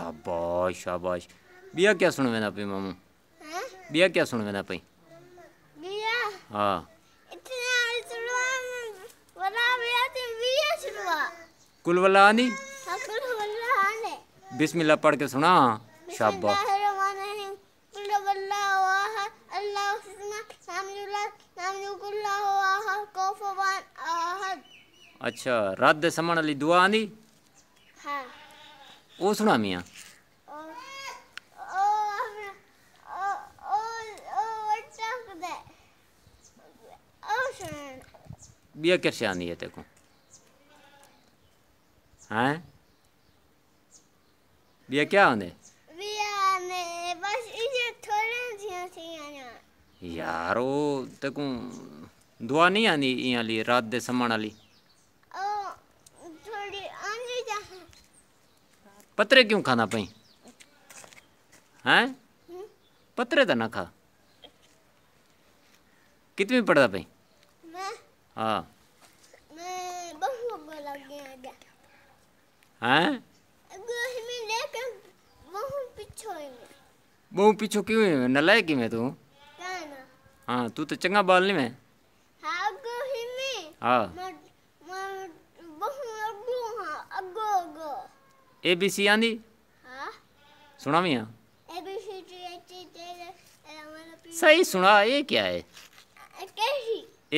शाबाश शाबाश بیا কে শুনবে না পই মামু بیا কে শুনবে না পই গিয়া হ্যাঁ এত শুনলাম বনা বিয়া তুমি বিয়া শুনলা কুলবলা নি সব বল رہا নেই বিসমিল্লাহ পড়কে শোনা শাবাশ কুলবলা ও আল্লাহুসমক নামিউল্লাহ নামিউল্লাহ কোফুয়ান আহাদ আচ্ছা रद्द সমনালি দুআনি ਉਹ सुना ਮੀਆਂ बिया कैसे आनी है तेको हैं बिया क्या आने बिया ने बस इजे थोड़े जिया से आना यार ओ तेको दुआ नहीं आनी ली रात दे समण वाली ओ थोड़ी आनी जा पतरे क्यों खाना पई हैं पतरे तो ना खा कितनी पढ़ता पई हाँ हैं बहु पीछो क्यों है नलायक ही मैं तू हाँ तू तो चंगा बाल नहीं हाँ, मैं हाँ ए बी सी आंदी हाँ सुना मियाँ e, सही सुना ये क्या है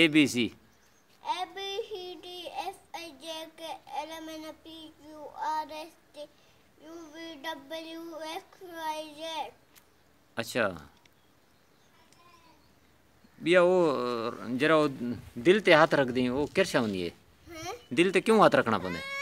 A B C A B C D F I J K L M N P Q R S T U V W X Y Z अच्छा बिया वो जरा वो दिल ते हाथ रख दी वो किरशा है हाँ। दिल ते क्यों हाथ रखना पड़े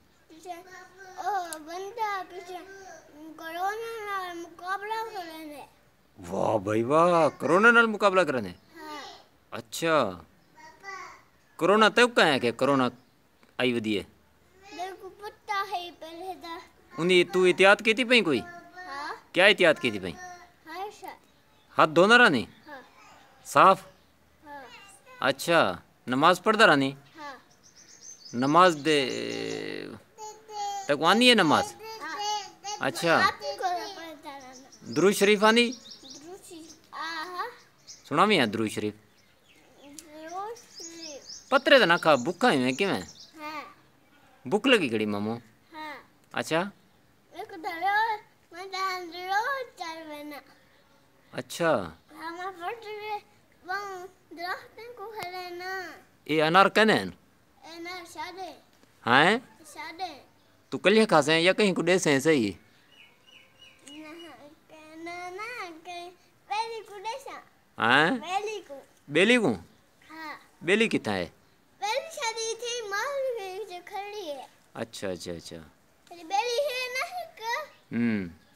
मुकाबला करने वाह भाई वाह कोरोना नाल मुकाबला करने हाँ। अच्छा कोरोना तब कहाँ है के कोरोना आई वदी है मेरे को पता है पहले दा तो। उन्हें तू एहतियात की पई कोई हाँ क्या एहतियात की पई हाँ, हाथ धोना रानी हाँ साफ हाँ अच्छा नमाज पढ़ता रानी हाँ नमाज दे तक है नमाज हाँ। अच्छा द्रुज शरीफ आंदी सुना भी है द्रू शरीफ पत्रे तो ना खा भुखा ही कि मैं भूख लगी कड़ी मामो अच्छा अच्छा ये अनार कने हैं हाँ तू कलिया खासे या कहीं को दे सही हाँ बेली को बेली को हाँ। बेली कितना है बेली थी माल खड़ी है अच्छा अच्छा अच्छा बेली है ना हम्म